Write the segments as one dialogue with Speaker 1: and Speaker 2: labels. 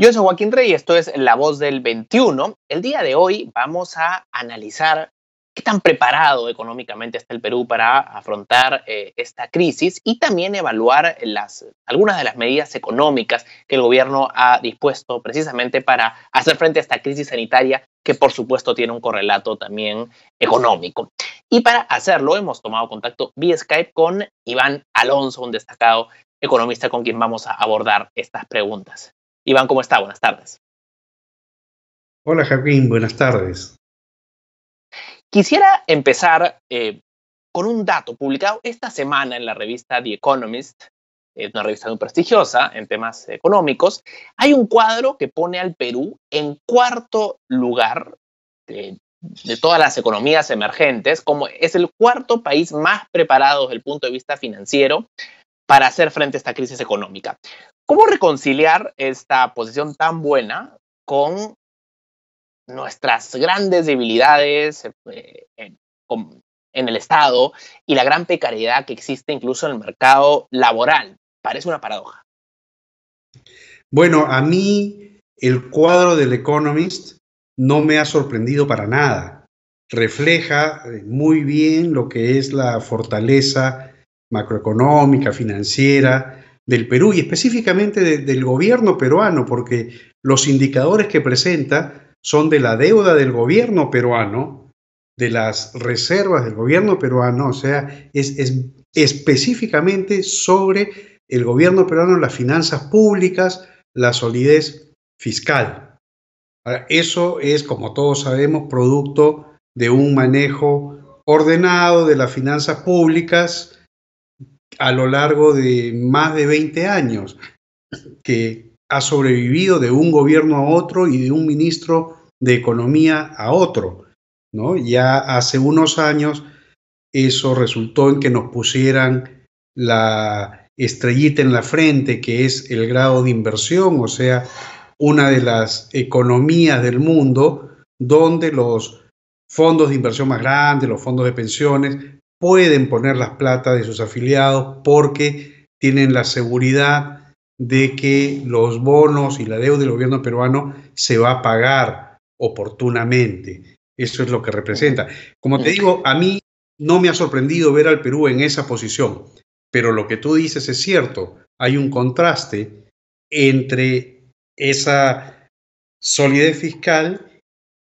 Speaker 1: Yo soy Joaquín Rey y esto es La Voz del 21. El día de hoy vamos a analizar qué tan preparado económicamente está el Perú para afrontar eh, esta crisis y también evaluar algunas de las medidas económicas que el gobierno ha dispuesto precisamente para hacer frente a esta crisis sanitaria que por supuesto tiene un correlato también económico. Y para hacerlo hemos tomado contacto vía Skype con Iván Alonso, un destacado economista con quien vamos a abordar estas preguntas. Iván, ¿cómo está? Buenas tardes.
Speaker 2: Hola, Joaquín, buenas tardes.
Speaker 1: Quisiera empezar eh, con un dato publicado esta semana en la revista The Economist, eh, una revista muy prestigiosa en temas económicos, hay un cuadro que pone al Perú en cuarto lugar de, de todas las economías emergentes, como es el cuarto país más preparado desde el punto de vista financiero para hacer frente a esta crisis económica. ¿Cómo reconciliar esta posición tan buena con nuestras grandes debilidades eh, en, en el Estado y la gran precariedad que existe incluso en el mercado laboral? Parece una paradoja.
Speaker 2: Bueno, a mí el cuadro del Economist no me ha sorprendido para nada. Refleja eh, muy bien lo que es la fortaleza macroeconómica, financiera del Perú y específicamente del gobierno peruano, porque los indicadores que presenta son de la deuda del gobierno peruano, de las reservas del gobierno peruano, o sea, es, específicamente sobre el gobierno peruano, las finanzas públicas, la solidez fiscal. eso es, como todos sabemos, producto de un manejo ordenado de las finanzas públicas, a lo largo de más de 20 años, que ha sobrevivido de un gobierno a otro y de un ministro de Economía a otro. ¿no? Ya hace unos años eso resultó en que nos pusieran la estrellita en la frente, que es el grado de inversión, o sea, una de las economías del mundo donde los fondos de inversión más grandes, los fondos de pensiones, pueden poner las plata de sus afiliados porque tienen la seguridad de que los bonos y la deuda del gobierno peruano se va a pagar oportunamente. Eso es lo que representa. Como te digo, a mí no me ha sorprendido ver al Perú en esa posición, pero lo que tú dices es cierto. Hay un contraste entre esa solidez fiscal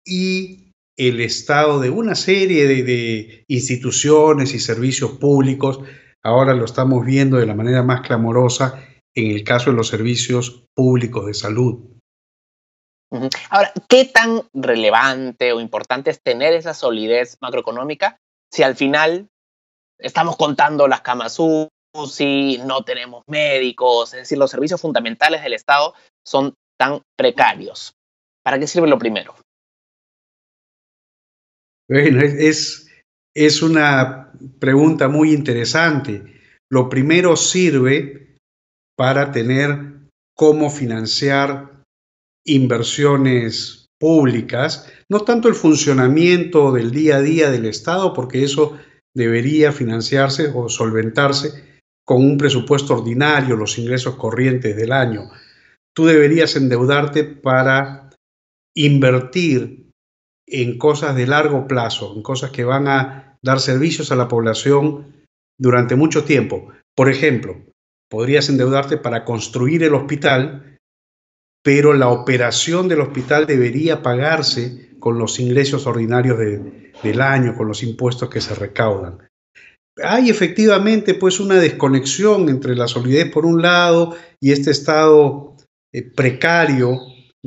Speaker 2: y el estado de una serie de, instituciones y servicios públicos. Ahora lo estamos viendo de la manera más clamorosa en el caso de los servicios públicos de salud.
Speaker 1: Ahora, ¿qué tan relevante o importante es tener esa solidez macroeconómica si al final estamos contando las camas si no tenemos médicos, es decir, los servicios fundamentales del Estado son tan precarios? ¿Para qué sirve lo primero?
Speaker 2: Bueno, es, es una pregunta muy interesante. Lo primero sirve para tener cómo financiar inversiones públicas, no tanto el funcionamiento del día a día del Estado, porque eso debería financiarse o solventarse con un presupuesto ordinario, los ingresos corrientes del año. Tú deberías endeudarte para invertir en cosas de largo plazo, en cosas que van a dar servicios a la población durante mucho tiempo. Por ejemplo, podrías endeudarte para construir el hospital, pero la operación del hospital debería pagarse con los ingresos ordinarios del año, con los impuestos que se recaudan. Hay efectivamente pues una desconexión entre la solidez por un lado y este estado eh, precario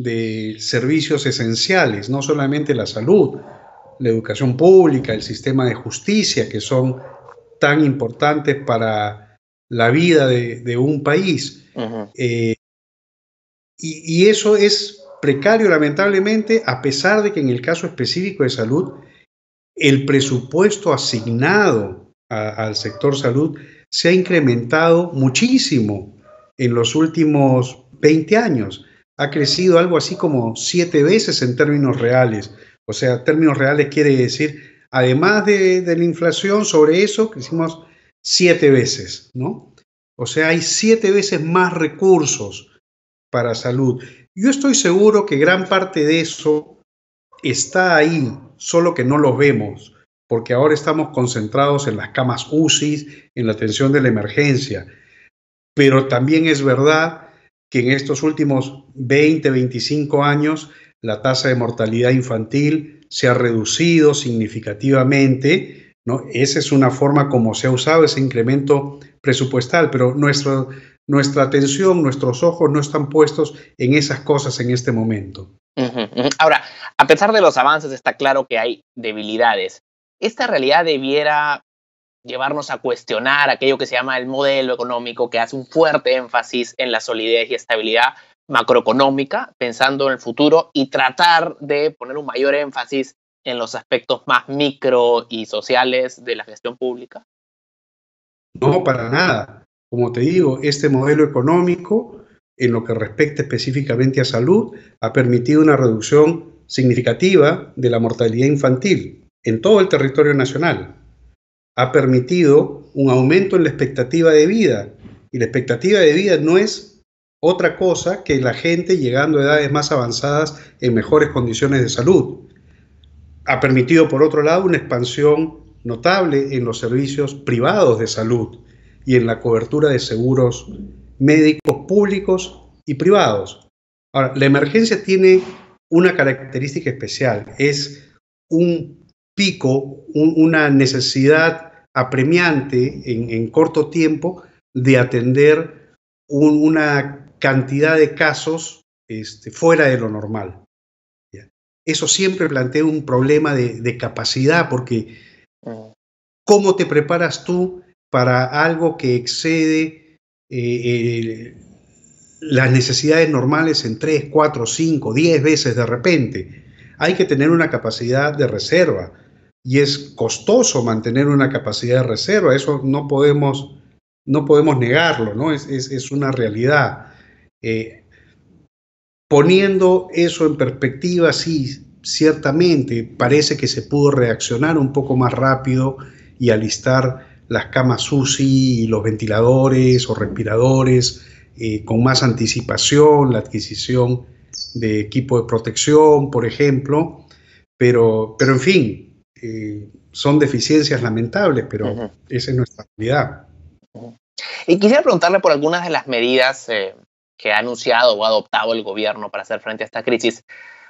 Speaker 2: de servicios esenciales, no solamente la salud, la educación pública, el sistema de justicia, que son tan importantes para la vida de, un país. Eh, y, eso es precario, lamentablemente, a pesar de que en el caso específico de salud, el presupuesto asignado al sector salud se ha incrementado muchísimo en los últimos 20 años ha crecido algo así como siete veces en términos reales. O sea, términos reales quiere decir, además de, la inflación, sobre eso crecimos siete veces, ¿no? O sea, hay siete veces más recursos para salud. Yo estoy seguro que gran parte de eso está ahí, solo que no los vemos, porque ahora estamos concentrados en las camas UCI, en la atención de la emergencia. Pero también es verdad que en estos últimos 20, 25 años la tasa de mortalidad infantil se ha reducido significativamente. ¿no? Esa es una forma como se ha usado ese incremento presupuestal, pero nuestra, nuestra atención, nuestros ojos no están puestos en esas cosas en este momento.
Speaker 1: Ahora, a pesar de los avances, está claro que hay debilidades. ¿Esta realidad debiera llevarnos a cuestionar aquello que se llama el modelo económico, que hace un fuerte énfasis en la solidez y estabilidad macroeconómica, pensando en el futuro y tratar de poner un mayor énfasis en los aspectos más micro y sociales de la gestión pública?
Speaker 2: No, para nada. Como te digo, este modelo económico, en lo que respecta específicamente a salud, ha permitido una reducción significativa de la mortalidad infantil en todo el territorio nacional ha permitido un aumento en la expectativa de vida. Y la expectativa de vida no es otra cosa que la gente llegando a edades más avanzadas en mejores condiciones de salud. Ha permitido, por otro lado, una expansión notable en los servicios privados de salud y en la cobertura de seguros médicos públicos y privados. Ahora, la emergencia tiene una característica especial, es un pico, una necesidad apremiante en, corto tiempo de atender una cantidad de casos este, fuera de lo normal. Eso siempre plantea un problema de, capacidad porque ¿cómo te preparas tú para algo que excede eh, las necesidades normales en 3, 4, 5, 10 veces de repente? Hay que tener una capacidad de reserva y es costoso mantener una capacidad de reserva, eso no podemos, no podemos negarlo, ¿no? Es, una realidad. Eh, poniendo eso en perspectiva, sí, ciertamente parece que se pudo reaccionar un poco más rápido y alistar las camas UCI y los ventiladores o respiradores eh, con más anticipación, la adquisición de equipo de protección, por ejemplo, pero, pero en fin, eh, son deficiencias lamentables, pero esa es nuestra realidad.
Speaker 1: Y quisiera preguntarle por algunas de las medidas eh, que ha anunciado o ha adoptado el gobierno para hacer frente a esta crisis.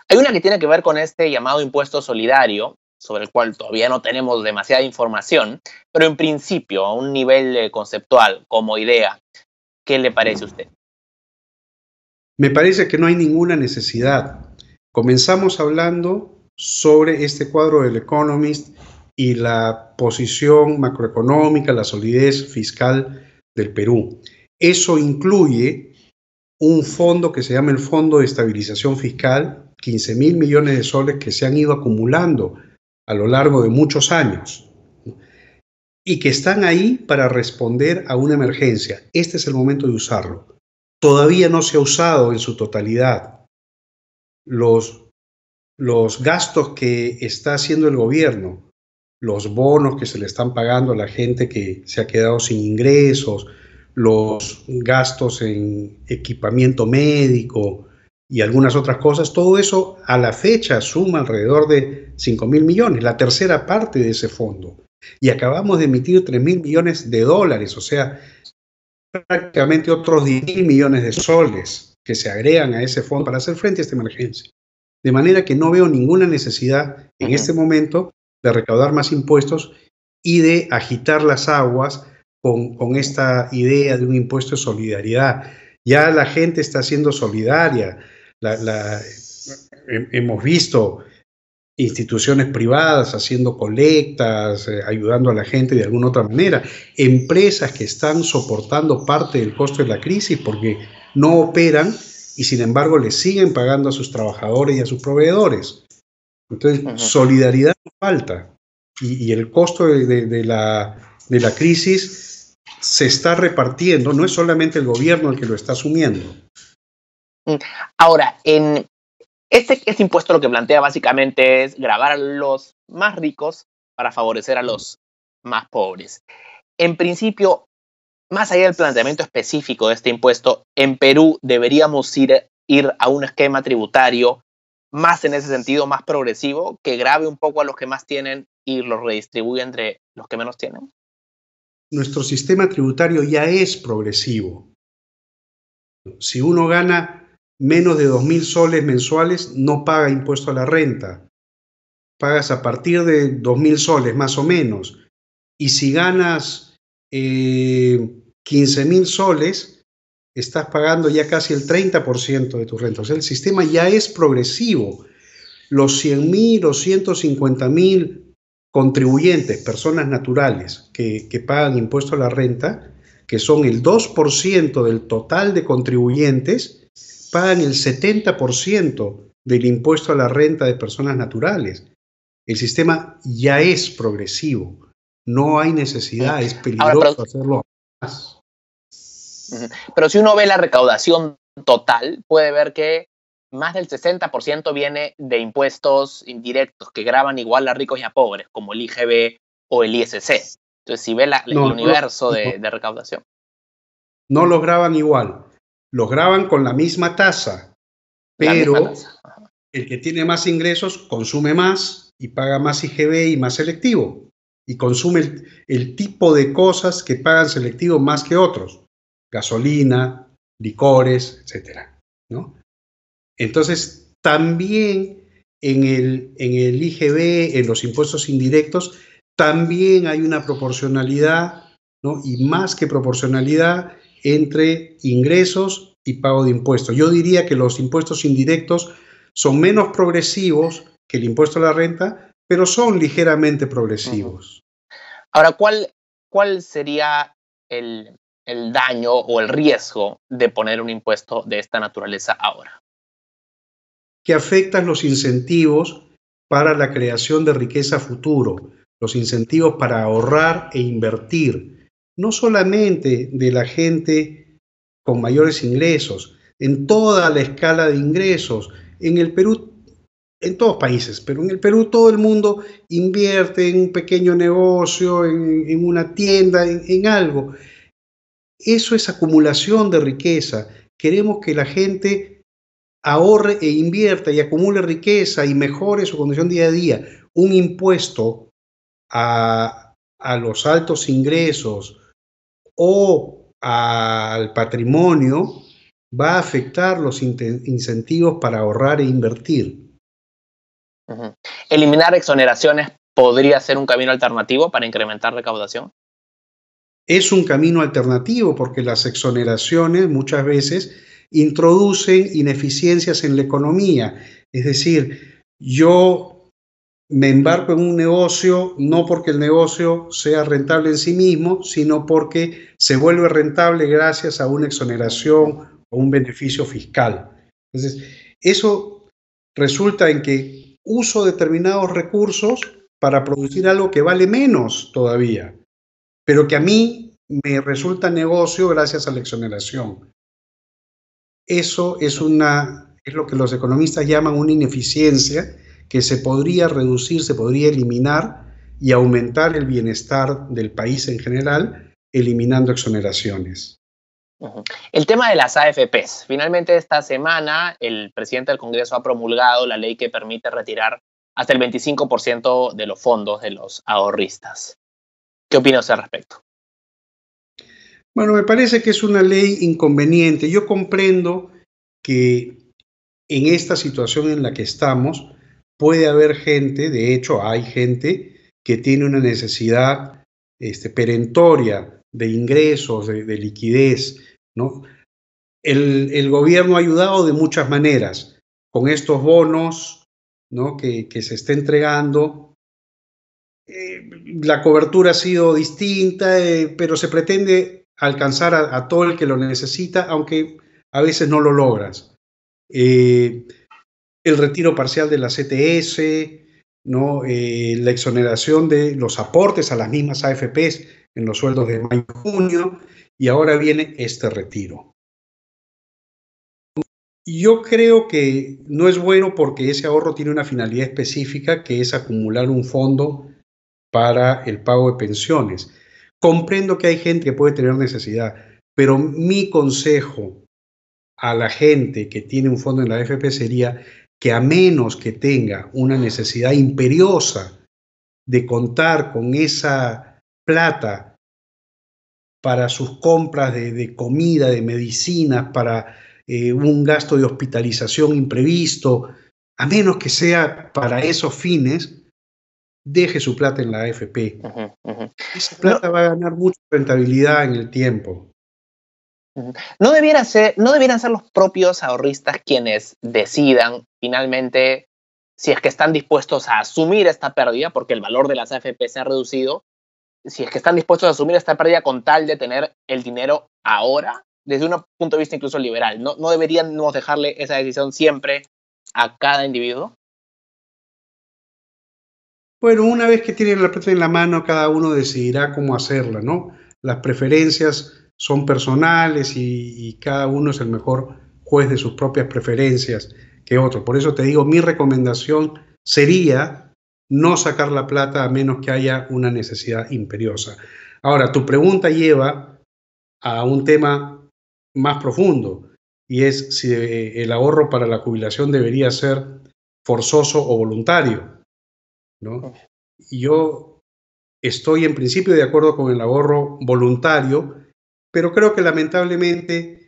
Speaker 1: Hay una que tiene que ver con este llamado impuesto solidario, sobre el cual todavía no tenemos demasiada información, pero en principio, a un nivel eh, conceptual, como idea, ¿qué le parece a usted?
Speaker 2: Me parece que no hay ninguna necesidad. Comenzamos hablando sobre este cuadro del Economist y la posición macroeconómica, la solidez fiscal del Perú. Eso incluye un fondo que se llama el Fondo de Estabilización Fiscal, 15 mil millones de soles que se han ido acumulando a lo largo de muchos años y que están ahí para responder a una emergencia. Este es el momento de usarlo. Todavía no se ha usado en su totalidad. Los los gastos que está haciendo el gobierno, los bonos que se le están pagando a la gente que se ha quedado sin ingresos, los gastos en equipamiento médico y algunas otras cosas, todo eso a la fecha suma alrededor de 5 mil millones, la tercera parte de ese fondo. Y acabamos de emitir 3 mil millones de dólares, o sea, prácticamente otros 10 mil millones de soles que se agregan a ese fondo para hacer frente a esta emergencia. De manera que no veo ninguna necesidad en este momento de recaudar más impuestos y de agitar las aguas con, esta idea de un impuesto de solidaridad. Ya la gente está siendo solidaria. hemos visto instituciones privadas haciendo colectas, eh, ayudando a la gente de alguna otra manera, empresas que están soportando parte del costo de la crisis porque no operan y sin embargo le siguen pagando a sus trabajadores y a sus proveedores. Entonces, solidaridad falta y, el costo de, la, de la crisis se está repartiendo, no es solamente el gobierno el que lo está asumiendo.
Speaker 1: Mm. Ahora, en este, este impuesto lo que plantea básicamente es grabar a los más ricos para favorecer a los más pobres. En principio, más allá del planteamiento específico de este impuesto, en Perú deberíamos ir, a un esquema tributario más en ese sentido, más progresivo, que grave un poco a los que más tienen y los redistribuye entre los que menos tienen?
Speaker 2: Nuestro sistema tributario ya es progresivo. Si uno gana menos de 2.000 soles mensuales, no paga impuesto a la renta. Pagas a partir de 2.000 soles, más o menos. Y si ganas eh, 15 mil soles, estás pagando ya casi el 30% de tu renta. O sea, el sistema ya es progresivo. Los 100.000 mil o 150.000 contribuyentes, personas naturales que, que pagan impuesto a la renta, que son el 2% del total de contribuyentes, pagan el 70% del impuesto a la renta de personas naturales. El sistema ya es progresivo. No hay necesidad,
Speaker 1: eh, es peligroso hacerlo más. Pero si uno ve la recaudación total, puede ver que más del 60% viene de impuestos indirectos que graban igual a ricos y a pobres, como el IGB o el ISC. Entonces, si ve el universo de, recaudación.
Speaker 2: No los graban igual, los graban con la misma tasa, pero el que tiene más ingresos consume más y paga más IGB y más selectivo y consume el, tipo de cosas que pagan selectivo más que otros, gasolina, licores, etc. Entonces, también en el, IGB, en los impuestos indirectos, también hay una proporcionalidad, y más que proporcionalidad, entre ingresos y pago de impuestos. Yo diría que los impuestos indirectos son menos progresivos que el impuesto a la renta, pero son ligeramente progresivos.
Speaker 1: Ahora, ¿cuál, cuál sería el, daño o el riesgo de poner un impuesto de esta naturaleza ahora?
Speaker 2: Que afectan los incentivos para la creación de riqueza futuro, los incentivos para ahorrar e invertir, no solamente de la gente con mayores ingresos, en toda la escala de ingresos. En el Perú en todos países, pero en el Perú todo el mundo invierte en un pequeño negocio, en, una tienda, en, algo. Eso es acumulación de riqueza. Queremos que la gente ahorre e invierta y acumule riqueza y mejore su condición día a día. Un impuesto a los altos ingresos o al patrimonio va a afectar los incentivos para ahorrar e invertir.
Speaker 1: ¿Eliminar exoneraciones podría ser un camino alternativo para incrementar recaudación?
Speaker 2: Es un camino alternativo porque las exoneraciones muchas veces introducen ineficiencias en la economía. Es decir, yo me embarco en un negocio no porque el negocio sea rentable en sí mismo, sino porque se vuelve rentable gracias a una exoneración o un beneficio fiscal. Entonces, eso resulta en que uso determinados recursos para producir algo que vale menos todavía, pero que a mí me resulta negocio gracias a la exoneración. Eso es, una, es lo que los economistas llaman una ineficiencia que se podría reducir, se podría eliminar y aumentar el bienestar del país en general, eliminando exoneraciones.
Speaker 1: El tema de las AFPs. Finalmente esta semana el presidente del Congreso ha promulgado la ley que permite retirar hasta el 25% de los fondos de los ahorristas. ¿Qué opina usted al respecto?
Speaker 2: Bueno, me parece que es una ley inconveniente. Yo comprendo que en esta situación en la que estamos puede haber gente, de hecho hay gente que tiene una necesidad este, perentoria de ingresos, de liquidez, el, gobierno ha ayudado de muchas maneras, con estos bonos que, se está entregando. Eh, la cobertura ha sido distinta, eh, pero se pretende alcanzar a, todo el que lo necesita, aunque a veces no lo logras. Eh, el retiro parcial de la CTS, la exoneración de los aportes a las mismas AFPs en los sueldos de mayo y junio. Y ahora viene este retiro. Yo creo que no es bueno porque ese ahorro tiene una finalidad específica que es acumular un fondo para el pago de pensiones. Comprendo que hay gente que puede tener necesidad, pero mi consejo a la gente que tiene un fondo en la AFP sería que a menos que tenga una necesidad imperiosa de contar con esa plata para sus compras de, comida, de medicinas, para eh, un gasto de hospitalización imprevisto, a menos que sea para esos fines, deje su plata en la AFP. Esa plata va a ganar mucha rentabilidad en el tiempo.
Speaker 1: No debieran, ser, no debieran ser los propios ahorristas quienes decidan finalmente si es que están dispuestos a asumir esta pérdida porque el valor de las AFP se ha reducido si es que están dispuestos a asumir esta pérdida con tal de tener el dinero ahora, desde un punto de vista incluso liberal. ¿No, no deberíamos dejarle esa decisión siempre a cada individuo?
Speaker 2: Bueno, una vez que tienen la plata en la mano, cada uno decidirá cómo hacerla, ¿no? Las preferencias son personales y, y cada uno es el mejor juez de sus propias preferencias que otro. Por eso te digo, mi recomendación sería no sacar la plata a menos que haya una necesidad imperiosa. Ahora, tu pregunta lleva a un tema más profundo y es si eh, el ahorro para la jubilación debería ser forzoso o voluntario. ¿no? Yo estoy en principio de acuerdo con el ahorro voluntario, pero creo que lamentablemente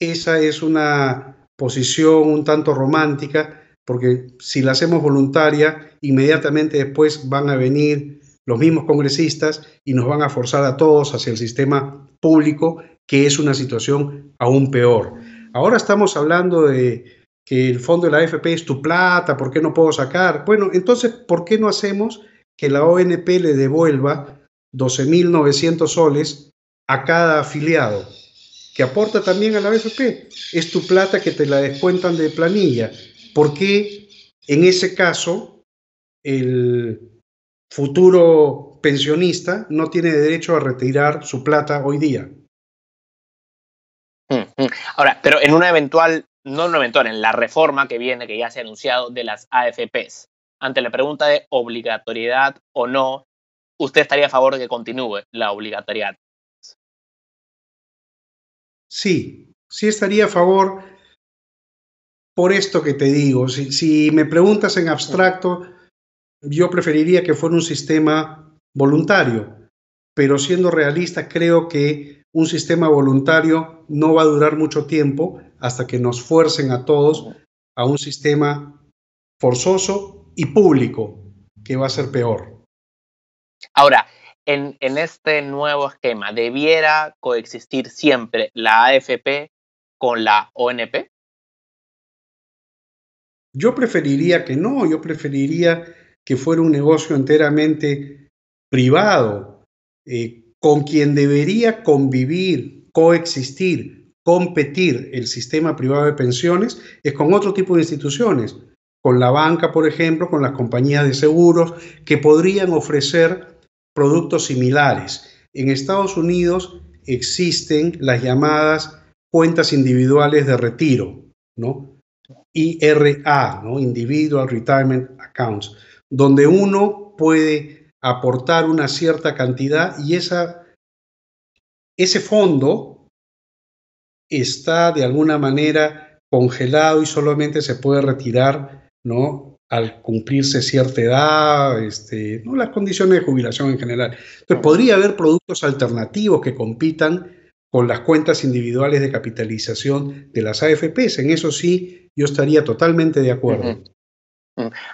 Speaker 2: esa es una posición un tanto romántica, porque si la hacemos voluntaria, inmediatamente después van a venir los mismos congresistas y nos van a forzar a todos hacia el sistema público, que es una situación aún peor. Ahora estamos hablando de que el fondo de la AFP es tu plata, ¿por qué no puedo sacar? Bueno, entonces, ¿por qué no hacemos que la ONP le devuelva 12.900 soles a cada afiliado, que aporta también a la AFP? Es tu plata que te la descuentan de planilla. ¿Por qué en ese caso el futuro pensionista no tiene derecho a retirar su plata hoy día.
Speaker 1: Mm, mm. Ahora, pero en una eventual, no en una eventual, en la reforma que viene, que ya se ha anunciado, de las AFPs, ante la pregunta de obligatoriedad o no, ¿usted estaría a favor de que continúe la obligatoriedad?
Speaker 2: Sí, sí estaría a favor por esto que te digo. Si, si me preguntas en abstracto, yo preferiría que fuera un sistema voluntario, pero siendo realista, creo que un sistema voluntario no va a durar mucho tiempo hasta que nos fuercen a todos a un sistema forzoso y público, que va a ser peor.
Speaker 1: Ahora, en, este nuevo esquema, ¿debiera coexistir siempre la AFP con la ONP?
Speaker 2: Yo preferiría que no, yo preferiría que fuera un negocio enteramente privado, eh, con quien debería convivir, coexistir, competir el sistema privado de pensiones, es con otro tipo de instituciones, con la banca, por ejemplo, con las compañías de seguros, que podrían ofrecer productos similares. En Estados Unidos existen las llamadas cuentas individuales de retiro, ¿no? IRA, ¿no? Individual Retirement Accounts donde uno puede aportar una cierta cantidad y esa, ese fondo está de alguna manera congelado y solamente se puede retirar ¿no? al cumplirse cierta edad, este, ¿no? las condiciones de jubilación en general. Entonces, podría haber productos alternativos que compitan con las cuentas individuales de capitalización de las AFPs. En eso sí, yo estaría totalmente de acuerdo.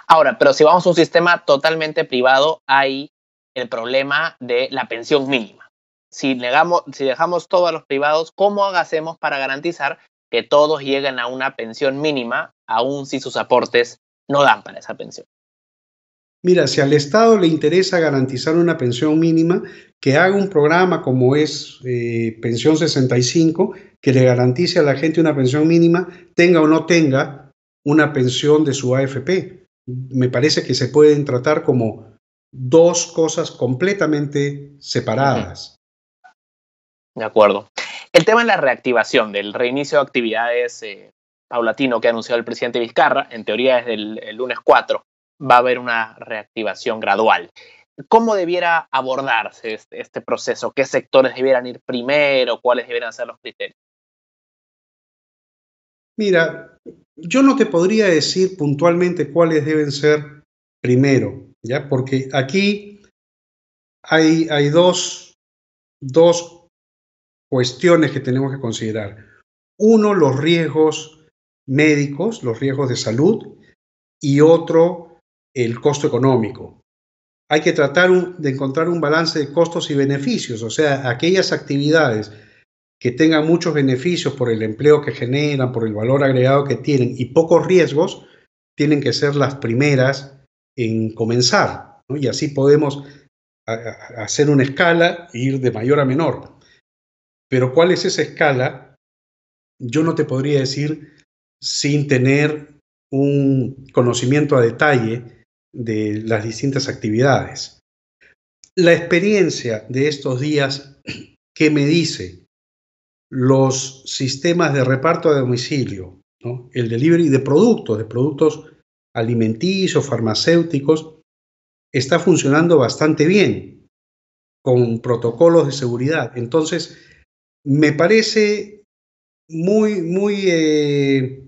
Speaker 1: Ahora, pero si vamos a un sistema totalmente privado, hay el problema de la pensión mínima. Si, dejamos todo a los privados, ¿cómo hacemos para garantizar que todos lleguen a una pensión mínima, aun si sus aportes no dan para esa pensión?
Speaker 2: Mira, si al Estado le interesa garantizar una pensión mínima, que haga un programa como es eh, Pensión 65, que le garantice a la gente una pensión mínima, tenga o no tenga una pensión de su AFP. Me parece que se pueden tratar como dos cosas completamente separadas.
Speaker 1: De acuerdo. El tema de la reactivación, del reinicio de actividades eh, paulatino que anunció el presidente Vizcarra, en teoría desde el, lunes 4 va a haber una reactivación gradual. ¿Cómo debiera abordarse este, este, proceso? ¿Qué sectores debieran ir primero? ¿Cuáles debieran ser los criterios?
Speaker 2: Mira, yo no te podría decir puntualmente cuáles deben ser primero, ¿ya? Porque aquí hay, dos, cuestiones que tenemos que considerar. Uno, los riesgos médicos, los riesgos de salud, y otro, el costo económico. Hay que tratar de encontrar un balance de costos y beneficios, o sea, aquellas actividades que tengan muchos beneficios por el empleo que generan, por el valor agregado que tienen y pocos riesgos, tienen que ser las primeras en comenzar. Y así podemos hacer una escala e ir de mayor a menor. Pero cuál es esa escala, yo no te podría decir sin tener un conocimiento a detalle de las distintas actividades. La experiencia de estos días, ¿qué me dice? los sistemas de reparto a domicilio, el delivery de productos, de productos alimenticios, farmacéuticos, está funcionando bastante bien con protocolos de seguridad. Entonces, me parece muy, muy eh,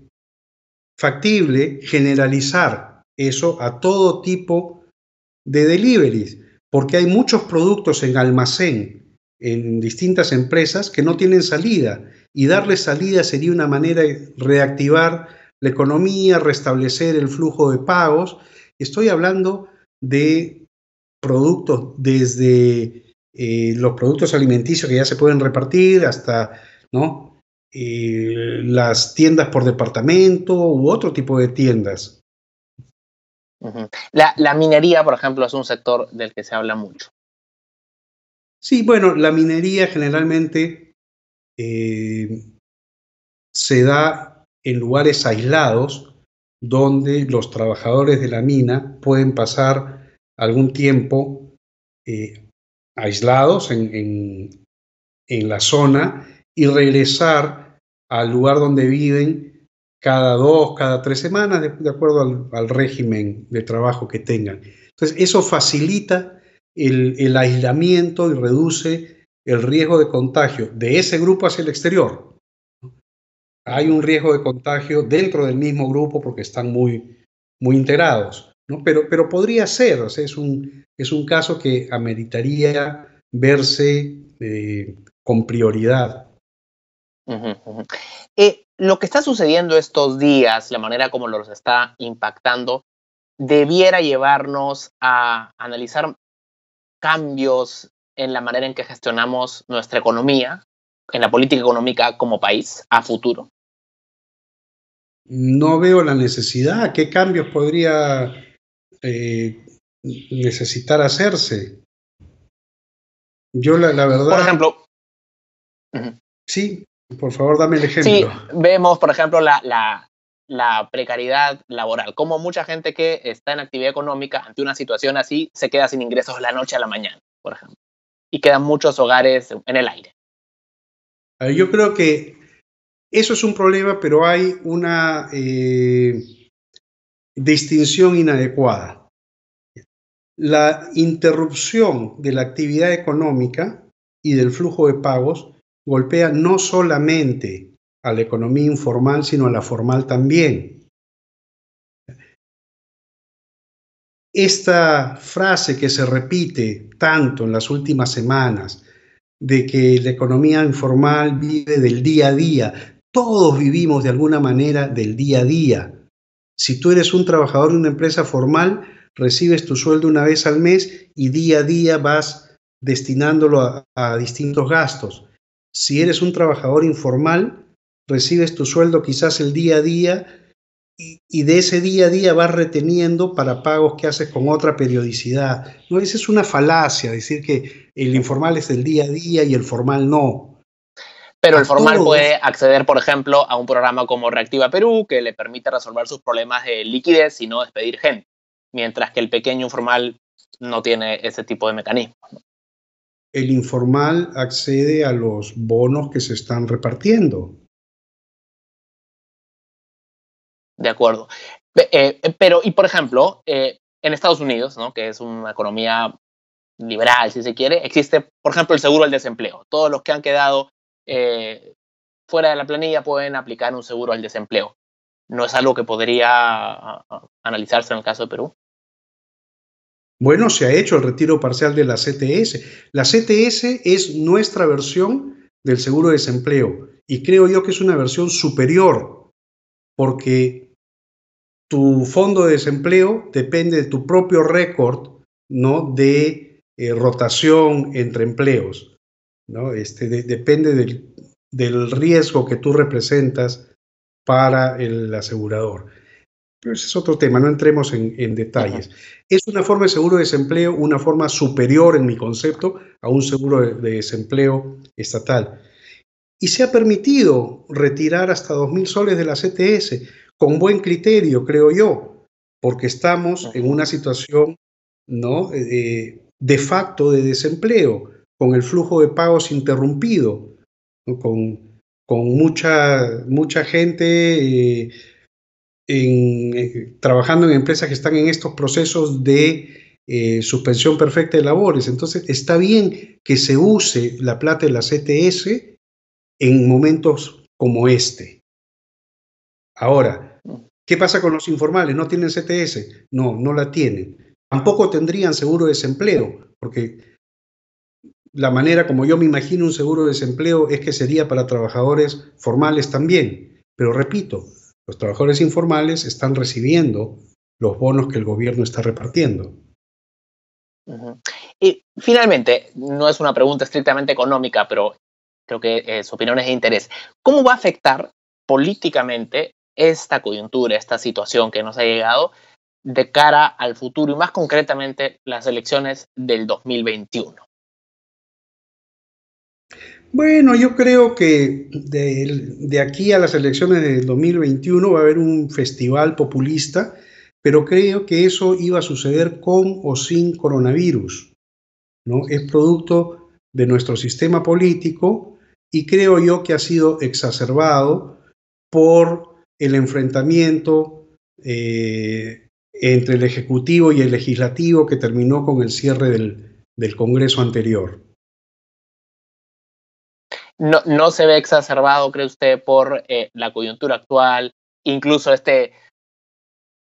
Speaker 2: factible generalizar eso a todo tipo de deliveries, porque hay muchos productos en almacén en distintas empresas que no tienen salida y darle salida sería una manera de reactivar la economía, restablecer el flujo de pagos. Estoy hablando de productos desde eh, los productos alimenticios que ya se pueden repartir hasta ¿no? Eh, las tiendas por departamento u otro tipo de tiendas.
Speaker 1: la minería, por ejemplo, es un sector del que se habla mucho. Sí, bueno,
Speaker 2: la minería generalmente eh, se da en lugares aislados donde los trabajadores de la mina pueden pasar algún tiempo eh, aislados en, la zona y regresar al lugar donde viven cada dos, cada tres semanas, de, acuerdo al, al, régimen de trabajo que tengan. Entonces, eso facilita el, aislamiento y reduce el riesgo de contagio de ese grupo hacia el exterior. Hay un riesgo de contagio dentro del mismo grupo porque están muy, muy integrados, pero, pero podría ser, es, un, es un caso que ameritaría verse eh, con prioridad.
Speaker 1: Eh, lo que está sucediendo estos días, la manera como los está impactando, debiera llevarnos a analizar cambios en la manera en que gestionamos nuestra economía, en la política económica como país a futuro?
Speaker 2: No veo la necesidad. ¿Qué cambios podría eh, necesitar hacerse? Yo la, verdad... Por ejemplo... Sí, por favor, dame el ejemplo. Sí,
Speaker 1: vemos, por ejemplo, la, la precariedad laboral, como mucha gente que está en actividad económica ante una situación así se queda sin ingresos la noche a la mañana, por ejemplo, y quedan muchos hogares en el aire.
Speaker 2: Yo creo que eso es un problema, pero hay una eh, distinción inadecuada. La interrupción de la actividad económica y del flujo de pagos golpea no solamente a la economía informal, sino a la formal también. Esta frase que se repite tanto en las últimas semanas, de que la economía informal vive del día a día, todos vivimos de alguna manera del día a día. Si tú eres un trabajador en una empresa formal, recibes tu sueldo una vez al mes y día a día vas destinándolo a distintos gastos. Si eres un trabajador informal, recibes tu sueldo quizás el día a día y, de ese día a día vas reteniendo para pagos que haces con otra periodicidad. No, esa es una falacia, decir que el informal es el día a día y el formal no.
Speaker 1: Pero el formal puede acceder, por ejemplo, a un programa como Reactiva Perú, que le permite resolver sus problemas de liquidez y no despedir gente, mientras que el pequeño informal no tiene ese tipo de mecanismo.
Speaker 2: El informal accede a los bonos que se están repartiendo.
Speaker 1: De acuerdo. Eh, eh, pero, y por ejemplo, eh, en Estados Unidos, ¿no? que es una economía liberal, si se quiere, existe, por ejemplo, el seguro al desempleo. Todos los que han quedado fuera de la planilla pueden aplicar un seguro al desempleo. ¿No es algo que podría analizarse en el caso de Perú?
Speaker 2: Bueno, se ha hecho el retiro parcial de la CTS. La CTS es nuestra versión del seguro de desempleo y creo yo que es una versión superior porque tu fondo de desempleo depende de tu propio récord, ¿no? De eh, rotación entre empleos, ¿no? Este, depende del, riesgo que tú representas para el asegurador. Pero ese es otro tema, no entremos en, detalles. Es una forma de seguro de desempleo, una forma superior en mi concepto a un seguro de desempleo estatal. Y se ha permitido retirar hasta 2.000 soles de la CTS con buen criterio, creo yo, porque estamos en una situación ¿no? Eh, eh, de facto de desempleo, con el flujo de pagos interrumpido, con, mucha, mucha gente eh, trabajando en empresas que están en estos procesos de suspensión perfecta de labores. Entonces, está bien que se use la plata de la CTS en momentos como este. Ahora, mm. ¿qué pasa con los informales? ¿No tienen CTS? No, no la tienen. Tampoco tendrían seguro de desempleo, porque la manera como yo me imagino un seguro de desempleo es que sería para trabajadores formales también. Pero repito, los trabajadores informales están recibiendo los bonos que el gobierno está repartiendo.
Speaker 1: Y finalmente, no es una pregunta estrictamente económica, pero creo que eh, su opinión es de interés. ¿Cómo va a afectar políticamente esta coyuntura, esta situación que nos ha llegado de cara al futuro y más concretamente las elecciones del 2021?
Speaker 2: Bueno, yo creo que de, aquí a las elecciones del 2021 va a haber un festival populista, pero creo que eso iba a suceder con o sin coronavirus. ¿no? Es producto de nuestro sistema político y creo yo que ha sido exacerbado por el enfrentamiento eh, entre el Ejecutivo y el Legislativo que terminó con el cierre del, Congreso anterior.
Speaker 1: No, no, se ve exacerbado, cree usted, por eh, la coyuntura actual, incluso este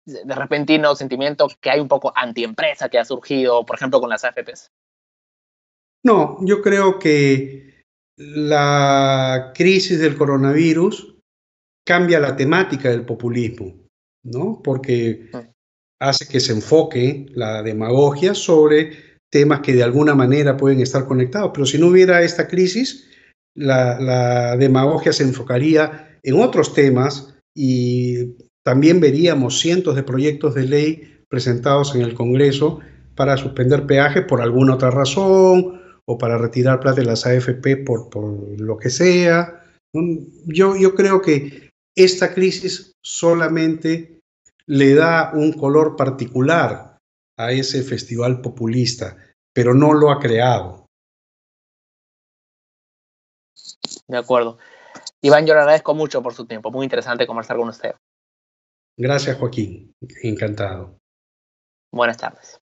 Speaker 1: de repentino sentimiento que hay un poco antiempresa que ha surgido, por ejemplo, con las AFPs.
Speaker 2: No, yo creo que la crisis del coronavirus cambia la temática del populismo, ¿no? Porque hace que se enfoque la demagogia sobre temas que de alguna manera pueden estar conectados. Pero si no hubiera esta crisis, la, demagogia se enfocaría en otros temas y también veríamos cientos de proyectos de ley presentados en el Congreso para suspender peajes por alguna otra razón o para retirar plata de las AFP por, lo que sea. Yo, yo creo que esta crisis solamente le da un color particular a ese festival populista, pero no lo ha creado.
Speaker 1: De acuerdo. Iván, yo le agradezco mucho por su tiempo. Muy interesante conversar con usted.
Speaker 2: Gracias, Joaquín. Encantado.
Speaker 1: Buenas tardes.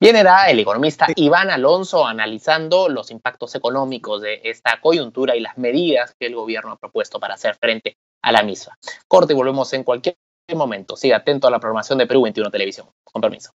Speaker 1: Bien, era el economista Iván Alonso analizando los impactos económicos de esta coyuntura y las medidas que el gobierno ha propuesto para hacer frente a la misma. Corte y volvemos en cualquier momento. Siga atento a la programación de Perú 21 Televisión. Con permiso.